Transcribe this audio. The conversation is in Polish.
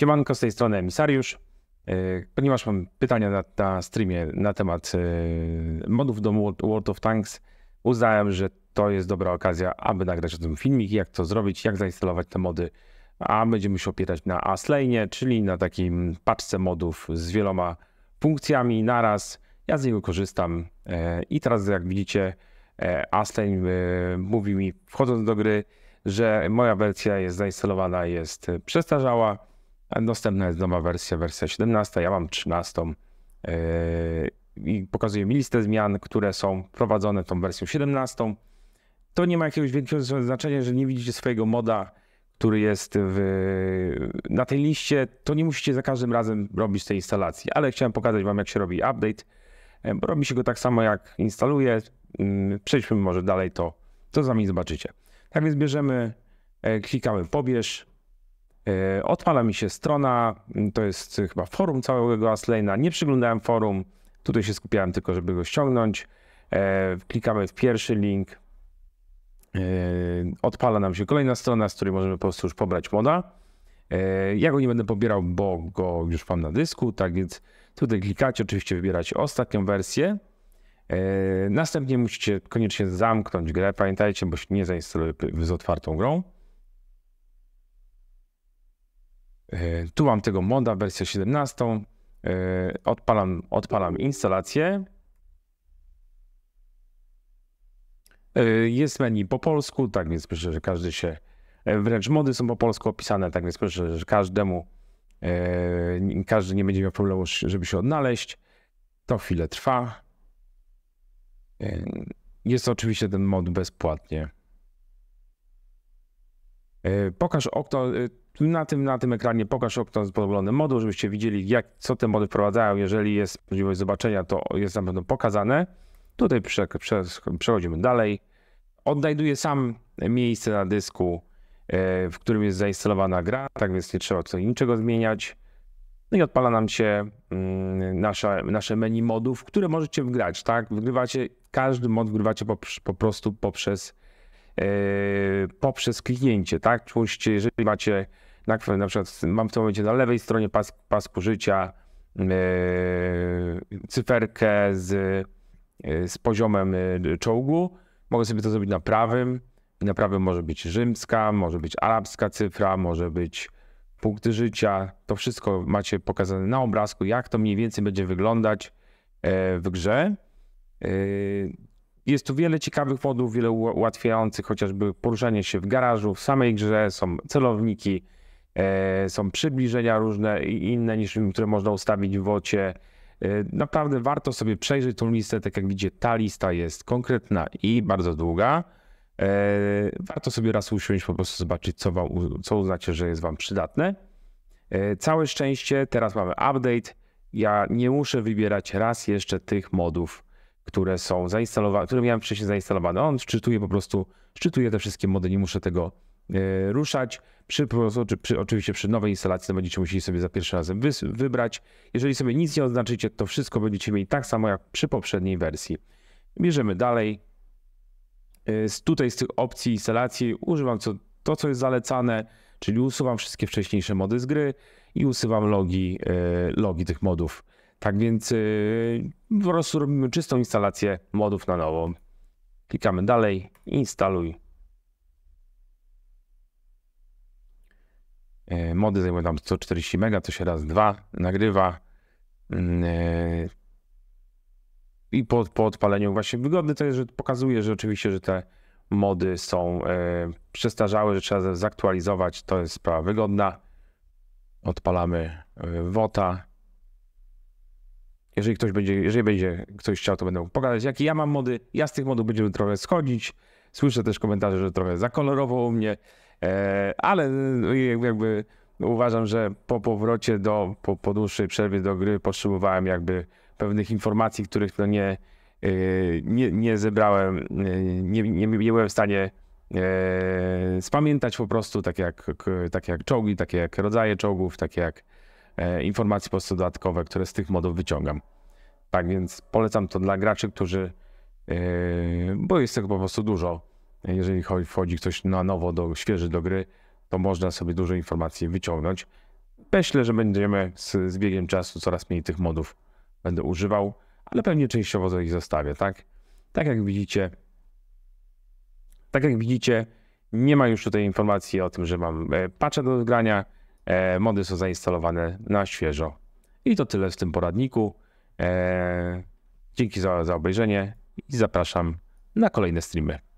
Siemanko, z tej strony emisariusz. E, ponieważ mam pytania na, na streamie na temat e, modów do World of Tanks, uznałem, że to jest dobra okazja, aby nagrać o tym filmik, jak to zrobić, jak zainstalować te mody, a będziemy się opierać na Aslane, czyli na takim paczce modów z wieloma funkcjami naraz. Ja z niego korzystam e, i teraz jak widzicie, Aslane mówi mi wchodząc do gry, że moja wersja jest zainstalowana, jest przestarzała, Dostępna jest nowa wersja, wersja 17, ja mam 13 e, i pokazuję mi listę zmian, które są wprowadzone tą wersją 17. To nie ma jakiegoś większego znaczenia, że nie widzicie swojego moda, który jest w, na tej liście. To nie musicie za każdym razem robić tej instalacji, ale chciałem pokazać Wam, jak się robi update. E, bo robi się go tak samo, jak instaluje. Mm, przejdźmy może dalej to, to sami zobaczycie. Tak więc bierzemy, e, klikamy pobierz, E, odpala mi się strona, to jest chyba forum całego Aslane'a. Nie przyglądałem forum, tutaj się skupiałem tylko, żeby go ściągnąć. E, klikamy w pierwszy link. E, odpala nam się kolejna strona, z której możemy po prostu już pobrać moda. Ja go nie będę pobierał, bo go już mam na dysku, tak więc tutaj klikacie, oczywiście wybieracie ostatnią wersję. Następnie musicie koniecznie zamknąć grę, pamiętajcie, bo się nie zainstaluje z otwartą grą. E, tu mam tego moda, wersję 17. E, odpalam, odpalam instalację. E, jest menu po polsku, tak więc myślę, że każdy się. Wręcz mody są po polsku opisane, tak więc myślę, że każdemu każdy nie będzie miał problemu, żeby się odnaleźć. To chwilę trwa. Jest oczywiście ten mod bezpłatnie. Pokaż okno na tym, na tym ekranie pokaż okno podobny moduł, żebyście widzieli, jak, co te mody wprowadzają. Jeżeli jest możliwość zobaczenia, to jest na pewno pokazane. Tutaj prze, prze, przechodzimy dalej. Odnajduję sam miejsce na dysku, e, w którym jest zainstalowana gra, tak więc nie trzeba co niczego zmieniać. No i odpala nam się mm, nasze, nasze menu modów, które możecie wgrać, tak? Wgrywacie, każdy mod wgrywacie po, po prostu poprzez E, poprzez kliknięcie, tak? Czyli jeżeli macie, na, przykład mam w tym momencie na lewej stronie pas, pasku życia e, cyferkę z, e, z poziomem czołgu, mogę sobie to zrobić na prawym. Na prawym może być rzymska, może być arabska cyfra, może być punkty życia. To wszystko macie pokazane na obrazku, jak to mniej więcej będzie wyglądać w grze. Jest tu wiele ciekawych modów, wiele ułatwiających chociażby poruszanie się w garażu, w samej grze, są celowniki, e, są przybliżenia różne i inne niż które można ustawić w wocie. E, naprawdę warto sobie przejrzeć tą listę, tak jak widzicie, ta lista jest konkretna i bardzo długa. E, warto sobie raz usiąść, po prostu zobaczyć, co, wam, co uznacie, że jest Wam przydatne. Całe szczęście, teraz mamy update. Ja nie muszę wybierać raz jeszcze tych modów które są zainstalowane, które miałem wcześniej zainstalowane. On czytuje po prostu, czytuje te wszystkie mody, nie muszę tego e, ruszać. Przy, przy, oczywiście przy nowej instalacji to będziecie musieli sobie za pierwszym razem wy, wybrać. Jeżeli sobie nic nie oznaczycie, to wszystko będziecie mieli tak samo jak przy poprzedniej wersji. Bierzemy dalej. E, tutaj z tych opcji instalacji używam co, to, co jest zalecane, czyli usuwam wszystkie wcześniejsze mody z gry i usuwam logi, e, logi tych modów. Tak więc y, po prostu robimy czystą instalację modów na nowo. Klikamy dalej, instaluj. Y, mody zajmują tam 140 MB, to się raz, dwa nagrywa. Mm, y, I po, po odpaleniu właśnie wygodny to jest, że pokazuje, że oczywiście, że te mody są przestarzałe, że trzeba zaktualizować. To jest sprawa wygodna. Odpalamy WOTA jeżeli ktoś będzie, jeżeli będzie ktoś chciał, to będę pokazać, jakie ja mam mody. Ja z tych modów będziemy trochę schodzić. Słyszę też komentarze, że trochę u mnie, e, ale e, jakby uważam, że po powrocie do, po, po dłuższej przerwie do gry potrzebowałem jakby pewnych informacji, których no nie, e, nie, nie zebrałem, nie, nie, nie byłem w stanie spamiętać po prostu, tak jak, tak jak czołgi, takie jak rodzaje czołgów, takie jak E, informacje po prostu dodatkowe, które z tych modów wyciągam. Tak więc polecam to dla graczy, którzy, e, bo jest tego po prostu dużo. Jeżeli wchodzi ktoś na nowo, do, świeży do gry, to można sobie dużo informacji wyciągnąć. Myślę, że będziemy z, z biegiem czasu coraz mniej tych modów będę używał, ale pewnie częściowo ich zostawię, tak? Tak jak widzicie, tak jak widzicie, nie ma już tutaj informacji o tym, że mam e, patche do grania, E, mody są zainstalowane na świeżo. I to tyle w tym poradniku. E, dzięki za, za obejrzenie i zapraszam na kolejne streamy.